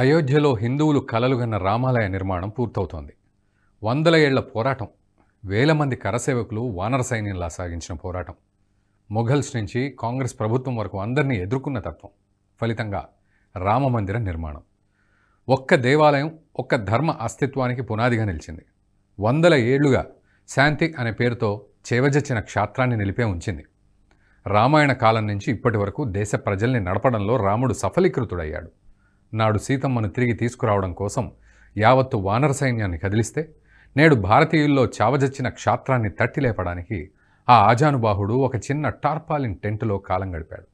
అయోధ్యలో హిందువులు కలలుగన్న రామాలయ నిర్మాణం పూర్తవుతోంది వందల ఏళ్ల పోరాటం వేల మంది కరసేవకులు వానర సైన్యంలా సాగించిన పోరాటం మొఘల్స్ నుంచి కాంగ్రెస్ ప్రభుత్వం వరకు అందరినీ ఎదుర్కొన్న తత్వం ఫలితంగా రామమందిర నిర్మాణం ఒక్క దేవాలయం ఒక్క ధర్మ అస్తిత్వానికి పునాదిగా నిలిచింది వందల ఏళ్లుగా శాంతి అనే పేరుతో చేవజచ్చిన క్షేత్రాన్ని నిలిపే ఉంచింది రామాయణ కాలం నుంచి ఇప్పటి వరకు దేశ ప్రజల్ని నడపడంలో రాముడు సఫలీకృతుడయ్యాడు నాడు సీతమ్మను తిరిగి తీసుకురావడం కోసం యావత్తు వానర సైన్యాన్ని కదిలిస్తే నేడు భారతీయుల్లో చావజచ్చిన క్షాత్రాన్ని తట్టిలేపడానికి ఆ ఆజానుబాహుడు ఒక చిన్న టార్పాలిన్ టెంటులో కాలం గడిపాడు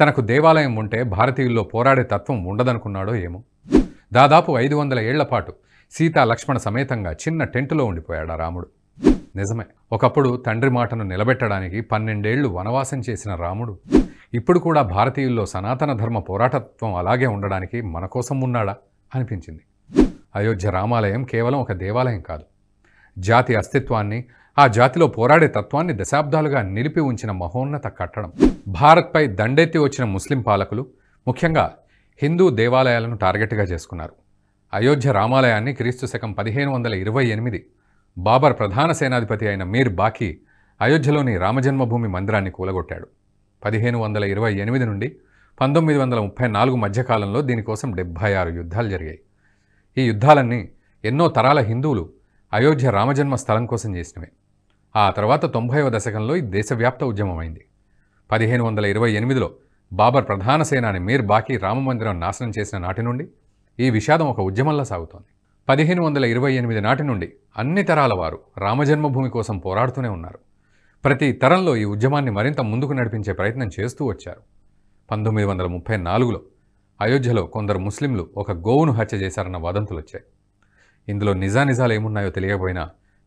తనకు దేవాలయం ఉంటే భారతీయుల్లో పోరాడే తత్వం ఉండదనుకున్నాడో ఏమో దాదాపు ఐదు వందల పాటు సీతా లక్ష్మణ సమేతంగా చిన్న టెంటులో ఉండిపోయాడు రాముడు నిజమే ఒకప్పుడు తండ్రి మాటను నిలబెట్టడానికి పన్నెండేళ్లు వనవాసం చేసిన రాముడు ఇప్పుడు కూడా భారతీయుల్లో సనాతన ధర్మ పోరాటత్వం అలాగే ఉండడానికి మన కోసం ఉన్నాడా అనిపించింది అయోధ్య రామాలయం కేవలం ఒక దేవాలయం కాదు జాతి అస్తిత్వాన్ని ఆ జాతిలో పోరాడే తత్వాన్ని దశాబ్దాలుగా నిలిపి ఉంచిన మహోన్నత కట్టడం భారత్పై దండెత్తి వచ్చిన ముస్లిం పాలకులు ముఖ్యంగా హిందూ దేవాలయాలను టార్గెట్గా చేసుకున్నారు అయోధ్య రామాలయాన్ని క్రీస్తు శకం పదిహేను వందల ఇరవై ఎనిమిది బాబర్ ప్రధాన సేనాధిపతి అయిన మీర్ బాకీ అయోధ్యలోని రామజన్మభూమి మందిరాన్ని కూలగొట్టాడు పదిహేను వందల ఇరవై ఎనిమిది నుండి పంతొమ్మిది వందల ముప్పై నాలుగు మధ్యకాలంలో దీనికోసం డెబ్భై ఆరు యుద్ధాలు జరిగాయి ఈ యుద్ధాలన్నీ ఎన్నో తరాల హిందువులు అయోధ్య రామజన్మ స్థలం కోసం చేసినవి ఆ తర్వాత తొంభైవ దశకంలో ఈ దేశవ్యాప్త ఉద్యమమైంది పదిహేను వందల ఇరవై ఎనిమిదిలో బాబర్ ప్రధాన సేనాని మీర్ బాకీ రామమందిరం నాశనం చేసిన నాటి నుండి ఈ విషాదం ఒక ఉద్యమంలా సాగుతోంది పదిహేను వందల ఇరవై ఎనిమిది నాటి నుండి అన్ని తరాల వారు రామజన్మభూమి కోసం పోరాడుతూనే ఉన్నారు ప్రతి తరంలో ఈ ఉద్యమాన్ని మరింత ముందుకు నడిపించే ప్రయత్నం చేస్తూ వచ్చారు పంతొమ్మిది వందల ముప్పై నాలుగులో అయోధ్యలో కొందరు ముస్లింలు ఒక గోవును హత్య చేశారన్న వదంతులు వచ్చాయి ఇందులో నిజానిజాలు ఏమున్నాయో తెలియకపోయినా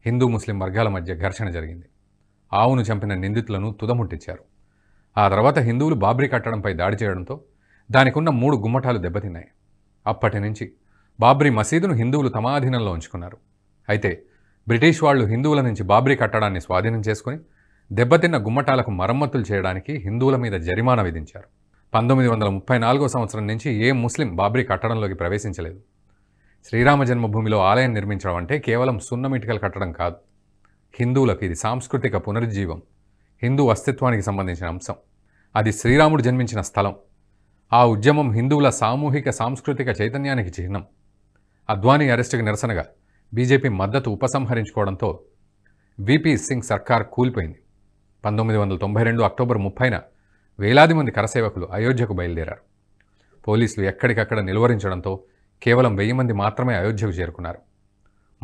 హిందూ ముస్లిం వర్గాల మధ్య ఘర్షణ జరిగింది ఆవును చంపిన నిందితులను తుదముట్టించారు ఆ తర్వాత హిందువులు బాబ్రీ కట్టడంపై దాడి చేయడంతో దానికున్న మూడు గుమ్మటాలు దెబ్బతిన్నాయి అప్పటి నుంచి బాబ్రీ మసీదును హిందువులు తమ ఆధీనంలో ఉంచుకున్నారు అయితే బ్రిటిష్ వాళ్ళు హిందువుల నుంచి బాబ్రీ కట్టడాన్ని స్వాధీనం చేసుకుని దెబ్బతిన్న గుమ్మటాలకు మరమ్మతులు చేయడానికి హిందువుల మీద జరిమానా విధించారు పంతొమ్మిది వందల ముప్పై నాలుగో సంవత్సరం నుంచి ఏ ముస్లిం బాబ్రీ కట్టడంలోకి ప్రవేశించలేదు శ్రీరామ జన్మభూమిలో ఆలయం నిర్మించడం అంటే కేవలం సున్నమిటికలు కట్టడం కాదు హిందువులకు ఇది సాంస్కృతిక పునరుజ్జీవం హిందూ అస్తిత్వానికి సంబంధించిన అంశం అది శ్రీరాముడు జన్మించిన స్థలం ఆ ఉద్యమం హిందువుల సామూహిక సాంస్కృతిక చైతన్యానికి చిహ్నం అద్వానీ అరెస్టుకు నిరసనగా బీజేపీ మద్దతు ఉపసంహరించుకోవడంతో విపి సింగ్ సర్కార్ కూలిపోయింది పంతొమ్మిది వందల తొంభై రెండు అక్టోబర్ ముప్పైన వేలాది మంది కరసేవకులు అయోధ్యకు బయలుదేరారు పోలీసులు ఎక్కడికక్కడ నిలువరించడంతో కేవలం వెయ్యి మంది మాత్రమే అయోధ్యకు చేరుకున్నారు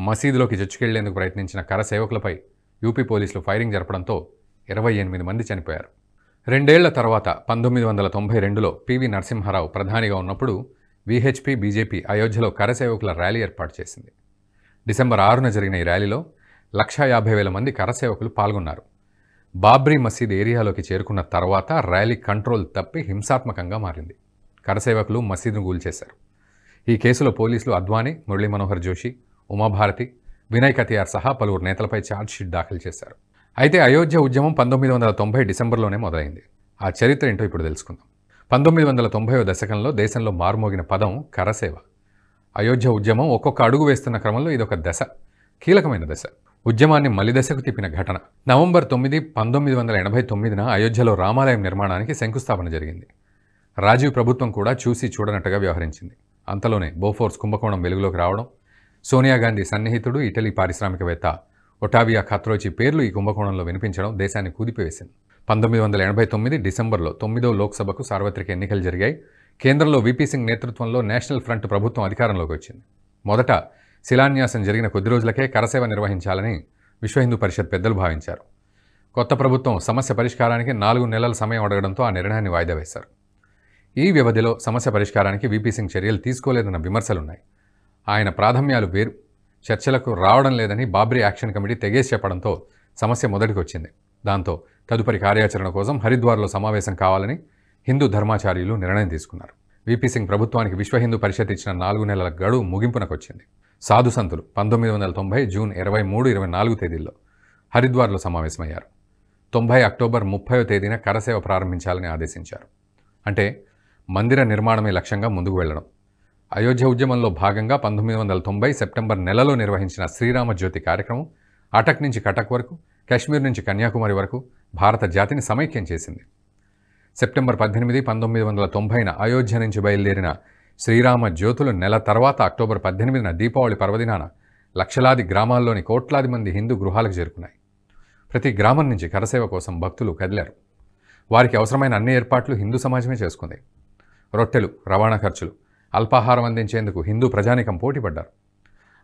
మసీదులోకి చొచ్చుకెళ్లేందుకు ప్రయత్నించిన కరసేవకులపై యూపీ పోలీసులు ఫైరింగ్ జరపడంతో ఇరవై ఎనిమిది మంది చనిపోయారు రెండేళ్ల తర్వాత పంతొమ్మిది వందల తొంభై రెండులో పివి నరసింహారావు ప్రధానిగా ఉన్నప్పుడు విహెచ్పి బీజేపీ అయోధ్యలో కరసేవకుల ర్యాలీ ఏర్పాటు చేసింది డిసెంబర్ ఆరున జరిగిన ఈ ర్యాలీలో లక్షా యాభై వేల మంది కరసేవకులు పాల్గొన్నారు బాబ్రీ మసీద్ ఏరియాలోకి చేరుకున్న తర్వాత ర్యాలీ కంట్రోల్ తప్పి హింసాత్మకంగా మారింది కరసేవకులు మసీదును గూల్చేశారు ఈ కేసులో పోలీసులు అద్వానీ మురళీ మనోహర్ జోషి ఉమాభారతి వినయ్ కతియార్ సహా పలువురు నేతలపై ఛార్జ్షీట్ దాఖలు చేశారు అయితే అయోధ్య ఉద్యమం పంతొమ్మిది వందల తొంభై డిసెంబర్లోనే మొదలైంది ఆ చరిత్ర ఏంటో ఇప్పుడు తెలుసుకుందాం పంతొమ్మిది వందల తొంభైవ దశకంలో దేశంలో మారుమోగిన పదం కరసేవ అయోధ్య ఉద్యమం ఒక్కొక్క అడుగు వేస్తున్న క్రమంలో ఇదొక దశ కీలకమైన దశ ఉద్యమాన్ని మలిదశకు తిప్పిన ఘటన నవంబర్ తొమ్మిది పంతొమ్మిది వందల ఎనభై తొమ్మిదిన అయోధ్యలో రామాలయం నిర్మాణానికి శంకుస్థాపన జరిగింది రాజీవ్ ప్రభుత్వం కూడా చూసి చూడనట్టుగా వ్యవహరించింది అంతలోనే బోఫోర్స్ కుంభకోణం వెలుగులోకి రావడం సోనియా గాంధీ సన్నిహితుడు ఇటలీ పారిశ్రామికవేత్త ఒటావియా ఖత్రోచి పేర్లు ఈ కుంభకోణంలో వినిపించడం దేశాన్ని కూదిపివేసింది పంతొమ్మిది వందల ఎనభై తొమ్మిది డిసెంబర్లో తొమ్మిదో లోక్సభకు సార్వత్రిక ఎన్నికలు జరిగాయి కేంద్రంలో వీపీ సింగ్ నేతృత్వంలో నేషనల్ ఫ్రంట్ ప్రభుత్వం అధికారంలోకి వచ్చింది మొదట శిలాన్యాసం జరిగిన కొద్ది రోజులకే కరసేవ నిర్వహించాలని విశ్వ హిందూ పరిషత్ పెద్దలు భావించారు కొత్త ప్రభుత్వం సమస్య పరిష్కారానికి నాలుగు నెలల సమయం అడగడంతో ఆ నిర్ణయాన్ని వాయిదా వేశారు ఈ వ్యవధిలో సమస్య పరిష్కారానికి వీపీ సింగ్ చర్యలు తీసుకోలేదన్న విమర్శలున్నాయి ఆయన ప్రాథమ్యాలు వేరు చర్చలకు రావడం లేదని బాబ్రీ యాక్షన్ కమిటీ తెగేసి చెప్పడంతో సమస్య మొదటికొచ్చింది దాంతో తదుపరి కార్యాచరణ కోసం హరిద్వార్లో సమావేశం కావాలని హిందూ ధర్మాచార్యులు నిర్ణయం తీసుకున్నారు వీపీ సింగ్ ప్రభుత్వానికి విశ్వ హిందూ పరిషత్ ఇచ్చిన నాలుగు నెలల గడువు ముగింపునకొచ్చింది సాధుసంతులు పంతొమ్మిది వందల తొంభై జూన్ ఇరవై మూడు ఇరవై నాలుగు తేదీల్లో హరిద్వార్లో సమావేశమయ్యారు తొంభై అక్టోబర్ ముప్పైవ తేదీన కరసేవ ప్రారంభించాలని ఆదేశించారు అంటే మందిర నిర్మాణమే లక్ష్యంగా ముందుకు వెళ్లడం అయోధ్య ఉద్యమంలో భాగంగా పంతొమ్మిది వందల తొంభై సెప్టెంబర్ నెలలో నిర్వహించిన శ్రీరామ జ్యోతి కార్యక్రమం అటక్ నుంచి కటక్ వరకు కాశ్మీర్ నుంచి కన్యాకుమారి వరకు భారత జాతిని సమైక్యం చేసింది సెప్టెంబర్ పద్దెనిమిది పంతొమ్మిది వందల తొంభైన అయోధ్య నుంచి బయలుదేరిన శ్రీరామ జ్యోతులు నెల తర్వాత అక్టోబర్ పద్దెనిమిదిన దీపావళి పర్వదినాన లక్షలాది గ్రామాల్లోని కోట్లాది మంది హిందూ గృహాలకు చేరుకున్నాయి ప్రతి గ్రామం నుంచి కరసేవ కోసం భక్తులు కదిలారు వారికి అవసరమైన అన్ని ఏర్పాట్లు హిందూ సమాజమే చేసుకుంది రొట్టెలు రవాణా ఖర్చులు అల్పాహారం అందించేందుకు హిందూ ప్రజానికం పోటీపడ్డారు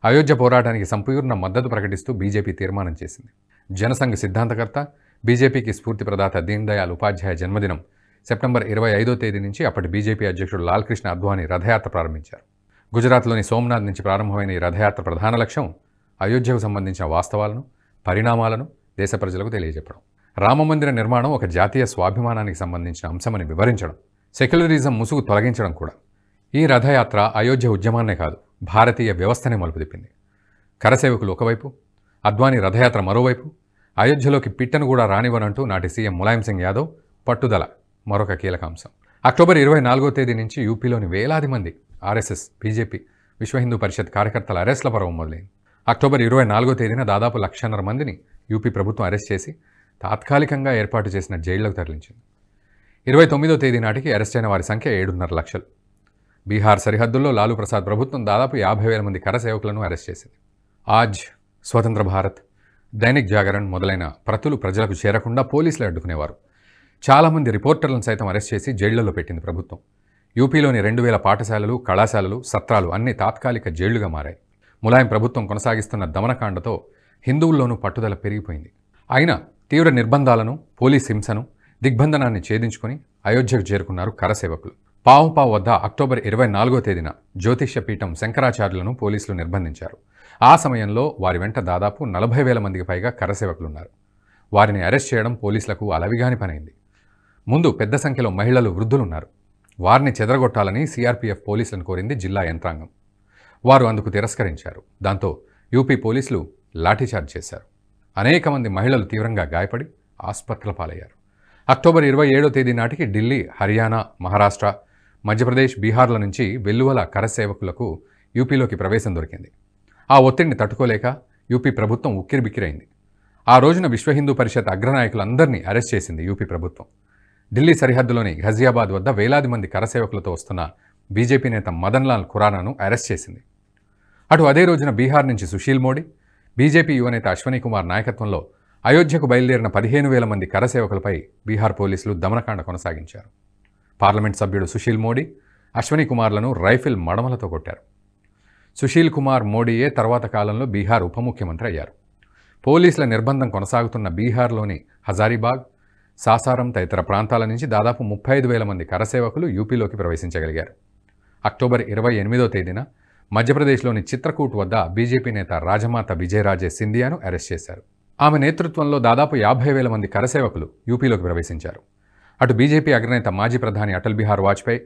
అయోధ్య పోరాటానికి సంపూర్ణ మద్దతు ప్రకటిస్తూ బీజేపీ తీర్మానం చేసింది జనసంఘ సిద్ధాంతకర్త బీజేపీకి స్ఫూర్తి ప్రదాత దీన్ దయాల్ ఉపాధ్యాయ జన్మదినం సెప్టెంబర్ ఇరవై ఐదో తేదీ నుంచి అప్పటి బీజేపీ అధ్యక్షుడు లాల్కృష్ణ అద్వానీ రథయాత్ర ప్రారంభించారు గుజరాత్లోని సోమనాథ్ నుంచి ప్రారంభమైన ఈ రథయాత్ర ప్రధాన లక్ష్యం అయోధ్యకు సంబంధించిన వాస్తవాలను పరిణామాలను దేశ ప్రజలకు తెలియజెప్పడం రామమందిర నిర్మాణం ఒక జాతీయ స్వాభిమానానికి సంబంధించిన అంశమని వివరించడం సెక్యులరిజం ముసుగు తొలగించడం కూడా ఈ రథయాత్ర అయోధ్య ఉద్యమాన్నే కాదు భారతీయ వ్యవస్థనే మలుపుదిప్పింది కరసేవకులు ఒకవైపు అద్వానీ రథయాత్ర మరోవైపు అయోధ్యలోకి పిట్టను కూడా రానివ్వనంటూ నాటి సీఎం ములాయం సింగ్ యాదవ్ పట్టుదల మరొక కీలక అంశం అక్టోబర్ ఇరవై నాలుగో తేదీ నుంచి యూపీలోని వేలాది మంది ఆర్ఎస్ఎస్ బీజేపీ విశ్వ హిందూ పరిషత్ కార్యకర్తల అరెస్ట్ల పర్వం మొదలైంది అక్టోబర్ ఇరవై నాలుగో తేదీన దాదాపు లక్షన్నర మందిని యూపీ ప్రభుత్వం అరెస్ట్ చేసి తాత్కాలికంగా ఏర్పాటు చేసిన జైళ్లకు తరలించింది ఇరవై తొమ్మిదో తేదీ నాటికి అరెస్ట్ అయిన వారి సంఖ్య ఏడున్నర లక్షలు బీహార్ సరిహద్దుల్లో లాలూ ప్రసాద్ ప్రభుత్వం దాదాపు యాభై వేల మంది కరసేవకులను అరెస్ట్ చేసింది ఆజ్ స్వతంత్ర భారత్ దైనిక్ జాగరణ్ మొదలైన ప్రతులు ప్రజలకు చేరకుండా పోలీసులు అడ్డుకునేవారు చాలామంది రిపోర్టర్లను సైతం అరెస్ట్ చేసి జైళ్లలో పెట్టింది ప్రభుత్వం యూపీలోని రెండు వేల పాఠశాలలు కళాశాలలు సత్రాలు అన్ని తాత్కాలిక జైళ్లుగా మారాయి ములాయం ప్రభుత్వం కొనసాగిస్తున్న దమనకాండతో హిందువుల్లోనూ పట్టుదల పెరిగిపోయింది అయినా తీవ్ర నిర్బంధాలను పోలీస్ హింసను దిగ్బంధనాన్ని ఛేదించుకుని అయోధ్యకు చేరుకున్నారు కరసేవకులు పావుపావు వద్ద అక్టోబర్ ఇరవై నాలుగో తేదీన జ్యోతిష్య పీఠం శంకరాచార్యులను పోలీసులు నిర్బంధించారు ఆ సమయంలో వారి వెంట దాదాపు నలభై వేల మందికి పైగా కరసేవకులున్నారు వారిని అరెస్ట్ చేయడం పోలీసులకు అలవిగాని పనైంది ముందు పెద్ద సంఖ్యలో మహిళలు వృద్ధులున్నారు వారిని చెదరగొట్టాలని సిఆర్పీఎఫ్ పోలీసులను కోరింది జిల్లా యంత్రాంగం వారు అందుకు తిరస్కరించారు దాంతో యూపీ పోలీసులు లాఠీచార్జ్ చేశారు అనేక మంది మహిళలు తీవ్రంగా గాయపడి ఆసుపత్రుల పాలయ్యారు అక్టోబర్ ఇరవై ఏడో తేదీ నాటికి ఢిల్లీ హర్యానా మహారాష్ట్ర మధ్యప్రదేశ్ బీహార్ల నుంచి వెల్లువల కరసేవకులకు యూపీలోకి ప్రవేశం దొరికింది ఆ ఒత్తిడిని తట్టుకోలేక యూపీ ప్రభుత్వం ఉక్కిరిబిక్కిరైంది ఆ రోజున విశ్వ హిందూ పరిషత్ అగ్రనాయకులందరినీ అరెస్ట్ చేసింది యూపీ ప్రభుత్వం ఢిల్లీ సరిహద్దులోని ఘజియాబాద్ వద్ద వేలాది మంది కరసేవకులతో వస్తున్న బీజేపీ నేత మదన్లాల్ ఖురానాను అరెస్ట్ చేసింది అటు అదే రోజున బీహార్ నుంచి సుశీల్ మోడీ బీజేపీ యువనేత అశ్వనీ కుమార్ నాయకత్వంలో అయోధ్యకు బయలుదేరిన పదిహేను వేల మంది కరసేవకులపై బీహార్ పోలీసులు దమనకాండ కొనసాగించారు పార్లమెంట్ సభ్యుడు సుశీల్ మోడీ అశ్వనీ కుమార్లను రైఫిల్ మడమలతో కొట్టారు సుశీల్ కుమార్ మోడీయే తర్వాత కాలంలో బీహార్ ఉప ముఖ్యమంత్రి అయ్యారు పోలీసుల నిర్బంధం కొనసాగుతున్న బీహార్లోని హజారీబాగ్ సాసారం తదితర ప్రాంతాల నుంచి దాదాపు ముప్పై ఐదు వేల మంది కరసేవకులు యూపీలోకి ప్రవేశించగలిగారు అక్టోబర్ ఇరవై ఎనిమిదో తేదీన మధ్యప్రదేశ్లోని చిత్రకూట్ వద్ద బీజేపీ నేత రాజమాత విజయరాజే సింధియాను అరెస్ట్ చేశారు ఆమె నేతృత్వంలో దాదాపు యాభై వేల మంది కరసేవకులు యూపీలోకి ప్రవేశించారు అటు బీజేపీ అగ్రనేత మాజీ ప్రధాని అటల్ బిహార్ వాజ్పేయి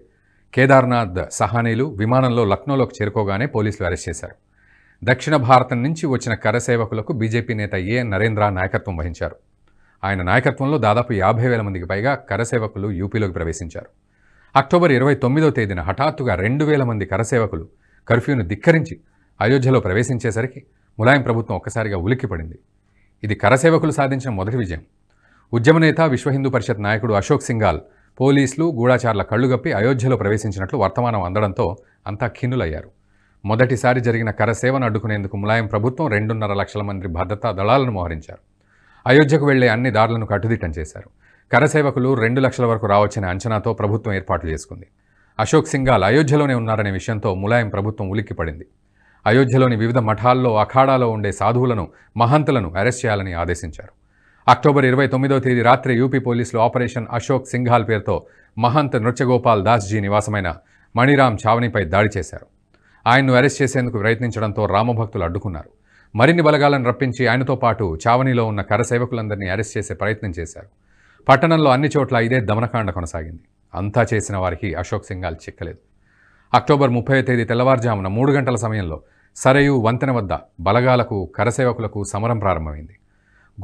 కేదార్నాథ్ సహానీలు విమానంలో లక్నోలోకి చేరుకోగానే పోలీసులు అరెస్ట్ చేశారు దక్షిణ భారతం నుంచి వచ్చిన కరసేవకులకు బీజేపీ నేత ఏ నరేంద్ర నాయకత్వం వహించారు ఆయన నాయకత్వంలో దాదాపు యాభై వేల మందికి పైగా కరసేవకులు యూపీలోకి ప్రవేశించారు అక్టోబర్ ఇరవై తొమ్మిదో తేదీన హఠాత్తుగా రెండు వేల మంది కరసేవకులు కర్ఫ్యూను ధిక్కరించి అయోధ్యలో ప్రవేశించేసరికి ములాయం ప్రభుత్వం ఒక్కసారిగా ఉలిక్కిపడింది ఇది కరసేవకులు సాధించిన మొదటి విజయం ఉద్యమ నేత విశ్వ హిందూ పరిషత్ నాయకుడు అశోక్ సింఘాల్ పోలీసులు గూఢాచారుల కళ్ళుగప్పి అయోధ్యలో ప్రవేశించినట్లు వర్తమానం అందడంతో అంతా ఖిన్నులయ్యారు మొదటిసారి జరిగిన కరసేవను అడ్డుకునేందుకు ములాయం ప్రభుత్వం రెండున్నర లక్షల మంది భద్రతా దళాలను మోహరించారు అయోధ్యకు వెళ్లే అన్ని దారులను కట్టుదిట్టం చేశారు కరసేవకులు రెండు లక్షల వరకు రావచ్చనే అంచనాతో ప్రభుత్వం ఏర్పాట్లు చేసుకుంది అశోక్ సింఘాల్ అయోధ్యలోనే ఉన్నారనే విషయంతో ములాయం ప్రభుత్వం ఉలిక్కిపడింది అయోధ్యలోని వివిధ మఠాల్లో అఖాడాలో ఉండే సాధువులను మహంతులను అరెస్ట్ చేయాలని ఆదేశించారు అక్టోబర్ ఇరవై తొమ్మిదో తేదీ రాత్రి యూపీ పోలీసులు ఆపరేషన్ అశోక్ సింఘాల్ పేరుతో మహంత్ నృత్యగోపాల్ దాస్జీ నివాసమైన మణిరామ్ చావనిపై దాడి చేశారు ఆయన్ను అరెస్ట్ చేసేందుకు ప్రయత్నించడంతో రామభక్తులు అడ్డుకున్నారు మరిన్ని బలగాలను రప్పించి ఆయనతో పాటు చావణిలో ఉన్న కరసేవకులందరినీ అరెస్ట్ చేసే ప్రయత్నం చేశారు పట్టణంలో అన్ని చోట్ల ఇదే దమనకాండ కొనసాగింది అంతా చేసిన వారికి అశోక్ సింగాల్ చిక్కలేదు అక్టోబర్ ముప్పై తేదీ తెల్లవారుజామున మూడు గంటల సమయంలో సరయు వంతెన వద్ద బలగాలకు కరసేవకులకు సమరం ప్రారంభమైంది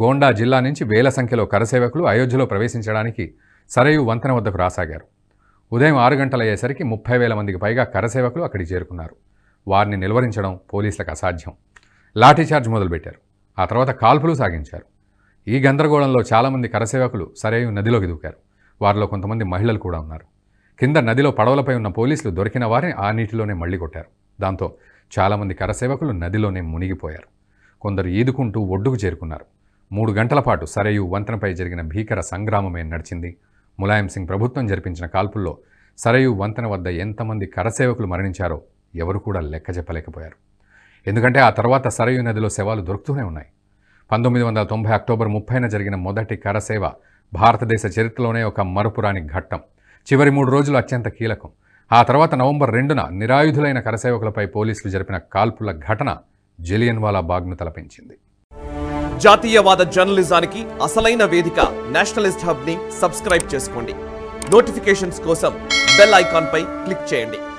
గోండా జిల్లా నుంచి వేల సంఖ్యలో కరసేవకులు అయోధ్యలో ప్రవేశించడానికి సరయు వంతెన వద్దకు రాసాగారు ఉదయం ఆరు గంటలయ్యేసరికి ముప్పై వేల మందికి పైగా కరసేవకులు అక్కడికి చేరుకున్నారు వారిని నిలువరించడం పోలీసులకు అసాధ్యం లాఠీచార్జ్ మొదలుపెట్టారు ఆ తర్వాత కాల్పులు సాగించారు ఈ గందరగోళంలో చాలామంది కరసేవకులు సరైన నదిలోకి దూకారు వారిలో కొంతమంది మహిళలు కూడా ఉన్నారు కింద నదిలో పడవలపై ఉన్న పోలీసులు దొరికిన వారిని ఆ నీటిలోనే మళ్లీ కొట్టారు దాంతో చాలామంది కరసేవకులు నదిలోనే మునిగిపోయారు కొందరు ఈదుకుంటూ ఒడ్డుకు చేరుకున్నారు మూడు గంటల పాటు సరయు వంతెనపై జరిగిన భీకర సంగ్రామమే నడిచింది ములాయం సింగ్ ప్రభుత్వం జరిపించిన కాల్పుల్లో సరయు వంతెన వద్ద ఎంతమంది కరసేవకులు మరణించారో ఎవరు కూడా లెక్క చెప్పలేకపోయారు ఎందుకంటే ఆ తర్వాత సరయూ నదిలో శవాలు దొరుకుతూనే ఉన్నాయి పంతొమ్మిది వందల తొంభై అక్టోబర్ ముప్పైన జరిగిన మొదటి కరసేవ భారతదేశ చరిత్రలోనే ఒక మరుపురాని ఘట్టం చివరి మూడు రోజులు అత్యంత కీలకం ఆ తర్వాత నవంబర్ రెండున నిరాయుధులైన కరసేవకులపై పోలీసులు జరిపిన కాల్పుల ఘటన జలియన్వాలా బాగ్ను తలపించింది జాతీయవాద జర్నలిజానికి అసలైన వేదిక నేషనలిస్ట్ హబ్ని సబ్స్క్రైబ్ చేసుకోండి నోటిఫికేషన్స్ కోసం బెల్ ఐకాన్పై క్లిక్ చేయండి